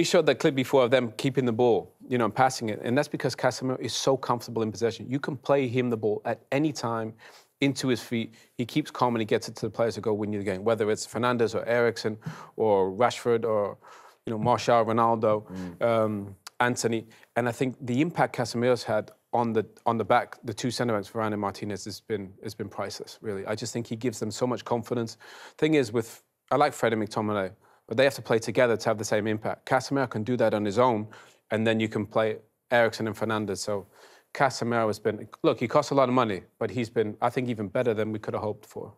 He showed that clip before of them keeping the ball, you know, and passing it. And that's because Casemiro is so comfortable in possession. You can play him the ball at any time into his feet. He keeps calm and he gets it to the players to go win you the game, whether it's Fernandez or Ericsson or Rashford or, you know, Martial, Ronaldo, mm. um, Anthony. And I think the impact Casemiro's had on the on the back, the two centre backs, Varane and Martinez, has been has been priceless. Really, I just think he gives them so much confidence. Thing is, with I like Freddie McTominay but they have to play together to have the same impact. Casemiro can do that on his own, and then you can play Ericsson and Fernandez. So Casemiro has been, look, he costs a lot of money, but he's been, I think, even better than we could have hoped for.